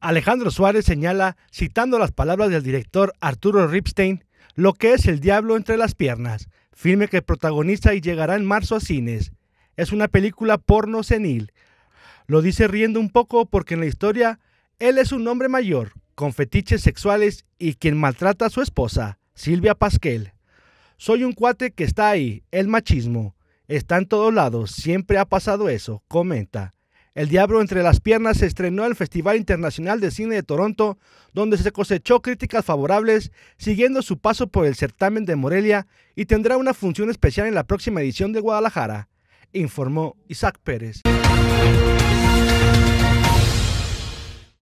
Alejandro Suárez señala, citando las palabras del director Arturo Ripstein, lo que es El Diablo entre las piernas, filme que protagoniza y llegará en marzo a cines. Es una película porno senil. Lo dice riendo un poco porque en la historia él es un hombre mayor, con fetiches sexuales y quien maltrata a su esposa, Silvia Pasquel. Soy un cuate que está ahí, el machismo. Está en todos lados, siempre ha pasado eso, comenta. El Diablo entre las piernas se estrenó en el Festival Internacional de Cine de Toronto, donde se cosechó críticas favorables, siguiendo su paso por el certamen de Morelia y tendrá una función especial en la próxima edición de Guadalajara, informó Isaac Pérez.